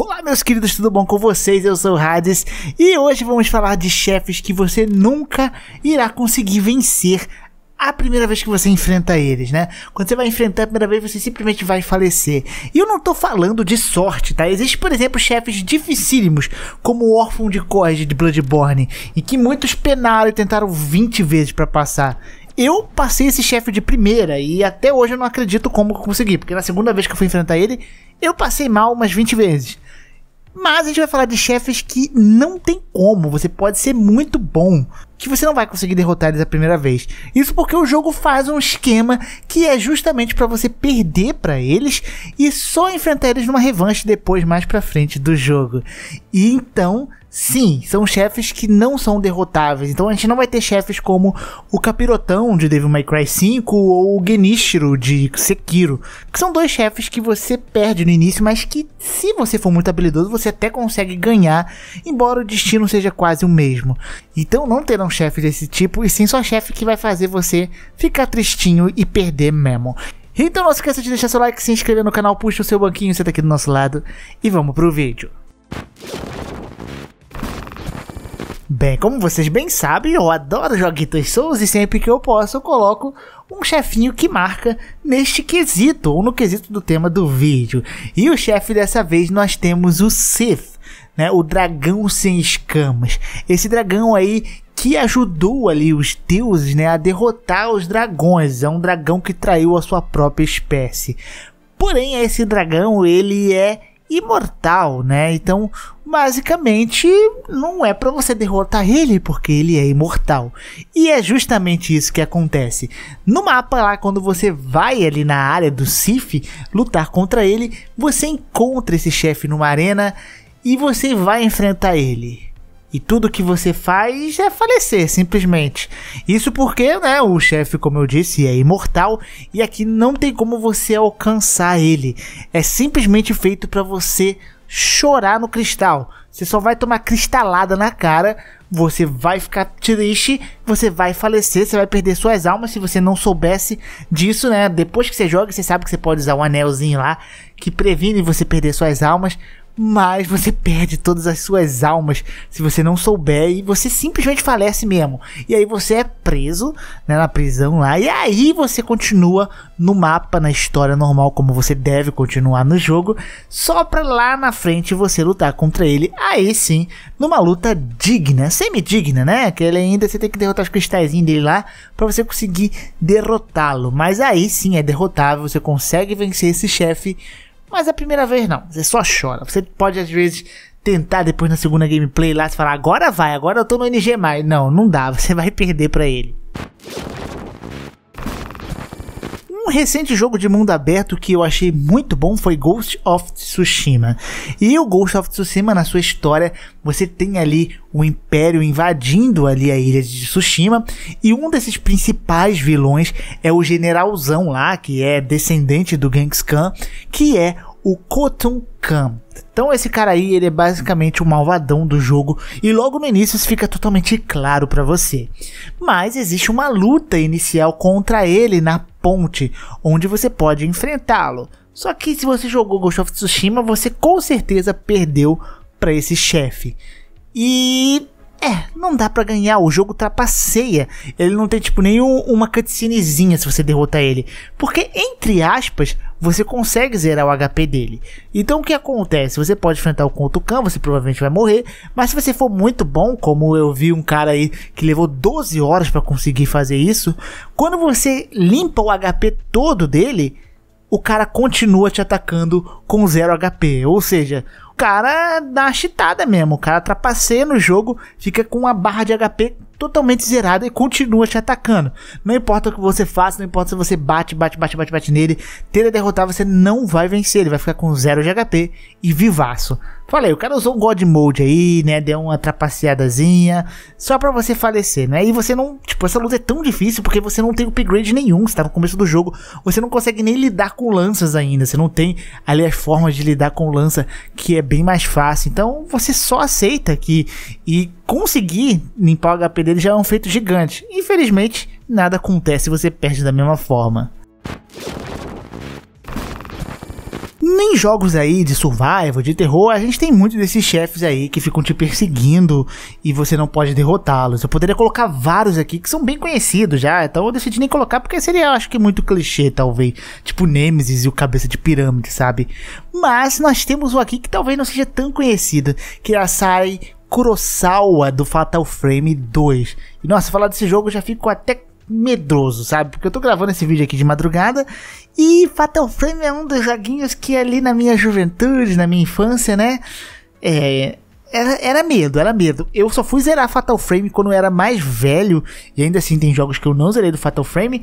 Olá, meus queridos, tudo bom com vocês? Eu sou o Hades e hoje vamos falar de chefes que você nunca irá conseguir vencer a primeira vez que você enfrenta eles, né? Quando você vai enfrentar a primeira vez, você simplesmente vai falecer. E eu não tô falando de sorte, tá? Existem, por exemplo, chefes dificílimos, como o Órfão de Corge de Bloodborne, em que muitos penaram e tentaram 20 vezes para passar. Eu passei esse chefe de primeira e até hoje eu não acredito como eu consegui, porque na segunda vez que eu fui enfrentar ele, eu passei mal umas 20 vezes. Mas a gente vai falar de chefes que não tem como. Você pode ser muito bom, que você não vai conseguir derrotar eles a primeira vez. Isso porque o jogo faz um esquema que é justamente para você perder para eles e só enfrentar eles numa revanche depois mais para frente do jogo. E então, Sim, são chefes que não são derrotáveis. Então a gente não vai ter chefes como o Capirotão de Devil May Cry 5 ou o Genishiro de Sekiro, que são dois chefes que você perde no início, mas que se você for muito habilidoso, você até consegue ganhar, embora o destino seja quase o mesmo. Então não terão chefes desse tipo, e sim só chefe que vai fazer você ficar tristinho e perder mesmo. Então não se esqueça de deixar seu like, se inscrever no canal, puxa o seu banquinho, senta aqui do nosso lado e vamos pro vídeo. Bem, como vocês bem sabem, eu adoro joguitos Souls e sempre que eu posso eu coloco um chefinho que marca neste quesito, ou no quesito do tema do vídeo. E o chefe dessa vez nós temos o Sith, né, o dragão sem escamas. Esse dragão aí que ajudou ali os deuses né, a derrotar os dragões. É um dragão que traiu a sua própria espécie. Porém, esse dragão ele é imortal, né? Então, basicamente, não é para você derrotar ele, porque ele é imortal. E é justamente isso que acontece. No mapa lá, quando você vai ali na área do Sif lutar contra ele, você encontra esse chefe numa arena e você vai enfrentar ele e tudo que você faz é falecer, simplesmente. Isso porque, né, o chefe, como eu disse, é imortal e aqui não tem como você alcançar ele. É simplesmente feito para você chorar no cristal. Você só vai tomar cristalada na cara, você vai ficar triste, você vai falecer, você vai perder suas almas se você não soubesse disso, né? Depois que você joga, você sabe que você pode usar um anelzinho lá que previne você perder suas almas, mas você perde todas as suas almas se você não souber e você simplesmente falece mesmo. E aí você é preso né, na prisão lá, e aí você continua no mapa, na história normal, como você deve continuar no jogo, só pra lá na frente você lutar contra ele, aí sim, numa luta digna, semi-digna, né? Que ele ainda você tem que derrotar os cristais dele lá para você conseguir derrotá-lo. Mas aí sim é derrotável, você consegue vencer esse chefe mas é a primeira vez não, você só chora. Você pode às vezes tentar depois na segunda gameplay lá, você falar, agora vai, agora eu tô no NG+. Não, não dá, você vai perder para ele. Um recente jogo de mundo aberto que eu achei muito bom foi Ghost of Tsushima. E o Ghost of Tsushima, na sua história, você tem ali o Império invadindo ali a ilha de Tsushima. E um desses principais vilões é o generalzão lá, que é descendente do Genghis Khan, que é o Cotton Khan. Então esse cara aí, ele é basicamente o malvadão do jogo e logo no início isso fica totalmente claro para você. Mas existe uma luta inicial contra ele na ponte, onde você pode enfrentá-lo. Só que se você jogou Ghost of Tsushima, você com certeza perdeu para esse chefe. E é, não dá para ganhar, o jogo trapaceia. Ele não tem, tipo, nenhuma cutscenezinha se você derrotar ele. Porque, entre aspas, você consegue zerar o HP dele. Então o que acontece? Você pode enfrentar o Contucan, você provavelmente vai morrer, mas se você for muito bom, como eu vi um cara aí que levou 12 horas para conseguir fazer isso, quando você limpa o HP todo dele, o cara continua te atacando com zero HP. Ou seja, cara dá uma cheatada mesmo. O cara trapaceia no jogo, fica com uma barra de HP totalmente zerada e continua te atacando. Não importa o que você faça, não importa se você bate, bate, bate, bate, bate nele, tenta derrotar, você não vai vencer, ele vai ficar com zero de HP e vivaço. Falei, o cara usou um God Mode aí, né? Deu uma trapaceadazinha, só pra você falecer, né? E você não. Tipo, essa luta é tão difícil porque você não tem upgrade nenhum, você tá no começo do jogo, você não consegue nem lidar com lanças ainda, você não tem ali as formas de lidar com lança que é bem mais fácil. Então você só aceita que. E conseguir limpar o HP dele já é um feito gigante. Infelizmente, nada acontece e você perde da mesma forma. Nem jogos aí de survival, de terror, a gente tem muitos desses chefes aí que ficam te perseguindo e você não pode derrotá-los. Eu poderia colocar vários aqui que são bem conhecidos já, então eu decidi nem colocar porque seria, acho que, muito clichê, talvez. Tipo Nemesis e o Cabeça de Pirâmide, sabe? Mas nós temos um aqui que talvez não seja tão conhecido, que é a Sai Kurosawa do Fatal Frame 2. E nossa, falar desse jogo eu já fico até medroso, sabe? Porque eu tô gravando esse vídeo aqui de madrugada e Fatal Frame é um dos joguinhos que ali na minha juventude, na minha infância, né? É, era, era medo, era medo. Eu só fui zerar Fatal Frame quando eu era mais velho, e ainda assim tem jogos que eu não zerei do Fatal Frame,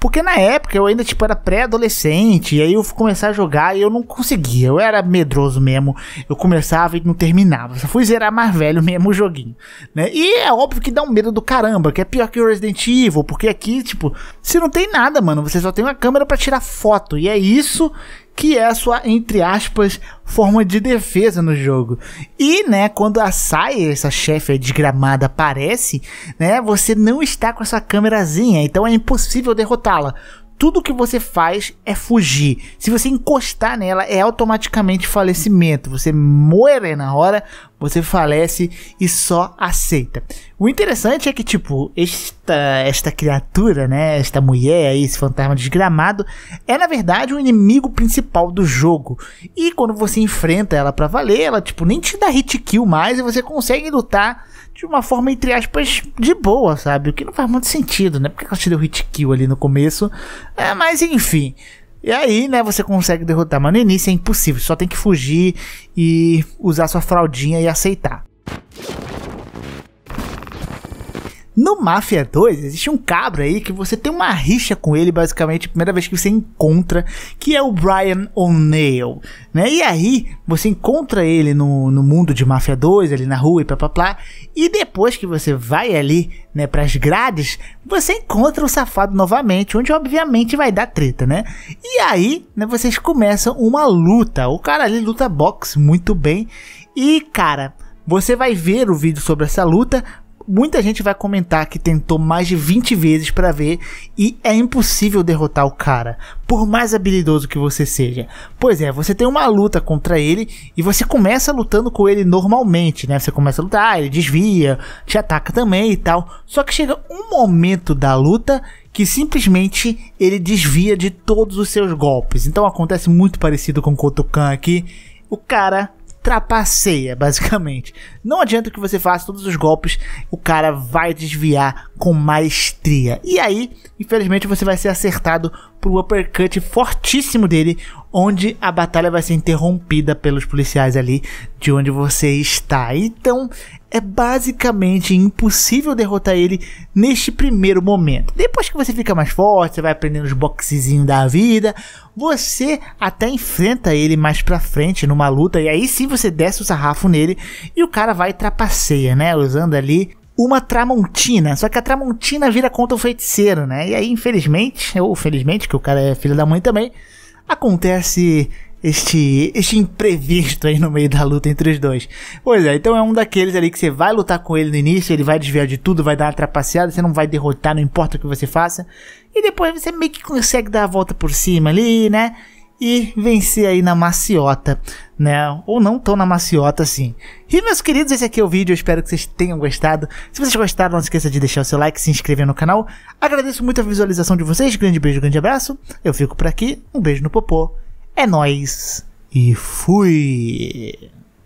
porque na época eu ainda, tipo, era pré-adolescente, e aí eu fui começar a jogar e eu não conseguia, eu era medroso mesmo, eu começava e não terminava, só fui zerar mais velho mesmo o joguinho, né? E é óbvio que dá um medo do caramba, que é pior que o Resident Evil, porque aqui, tipo, você não tem nada, mano, você só tem uma câmera para tirar foto, e é isso que é a sua, entre aspas, forma de defesa no jogo. E, né, quando a saia essa chefe desgramada, aparece, né, você não está com a sua câmerazinha, então é impossível derrotá-la tudo que você faz é fugir. Se você encostar nela, é automaticamente falecimento. Você morre na hora, você falece e só aceita. O interessante é que, tipo, esta, esta criatura, né? Esta mulher aí, esse fantasma desgramado, é na verdade o inimigo principal do jogo. E quando você enfrenta ela para valer, ela, tipo, nem te dá hit kill mais e você consegue lutar de uma forma, entre aspas, de boa, sabe? O que não faz muito sentido, né? Porque ela te deu hit kill ali no começo. É, mas enfim. E aí, né, você consegue derrotar, mas no início é impossível, só tem que fugir e usar sua fraldinha e aceitar. No Mafia 2, existe um cabra aí que você tem uma rixa com ele, basicamente, a primeira vez que você encontra, que é o Brian O'Neill, né? E aí, você encontra ele no, no mundo de Mafia 2, ali na rua e pá e depois que você vai ali, né, pras grades, você encontra o safado novamente, onde obviamente vai dar treta, né? E aí, né, vocês começam uma luta. O cara ali luta boxe muito bem, e cara, você vai ver o vídeo sobre essa luta, muita gente vai comentar que tentou mais de 20 vezes para ver e é impossível derrotar o cara, por mais habilidoso que você seja. Pois é, você tem uma luta contra ele e você começa lutando com ele normalmente, né? Você começa a lutar, ah, ele desvia, te ataca também e tal. Só que chega um momento da luta que simplesmente ele desvia de todos os seus golpes. Então acontece muito parecido com o Kotokan aqui. O cara trapaceia, basicamente. Não adianta que você faça todos os golpes, o cara vai desviar com maestria. E aí, infelizmente, você vai ser acertado por um uppercut fortíssimo dele, onde a batalha vai ser interrompida pelos policiais ali de onde você está. Então, é basicamente impossível derrotar ele neste primeiro momento. Depois que você fica mais forte, você vai aprendendo os boxezinhos da vida, você até enfrenta ele mais pra frente numa luta, e aí sim você desce o sarrafo nele e o cara vai trapaceia, né? Usando ali uma Tramontina. Só que a Tramontina vira contra o feiticeiro, né? E aí, infelizmente, ou felizmente, que o cara é filho da mãe também, acontece este, este imprevisto aí no meio da luta entre os dois. Pois é, então é um daqueles ali que você vai lutar com ele no início, ele vai desviar de tudo, vai dar uma trapaceada, você não vai derrotar, não importa o que você faça. E depois você meio que consegue dar a volta por cima ali, né? e vencer aí na maciota, né? Ou não tão na maciota assim. E meus queridos, esse aqui é o vídeo, eu espero que vocês tenham gostado. Se vocês gostaram, não se esqueça de deixar o seu like, se inscrever no canal. Agradeço muito a visualização de vocês, grande beijo, grande abraço. Eu fico por aqui, um beijo no popô, é nóis e fui!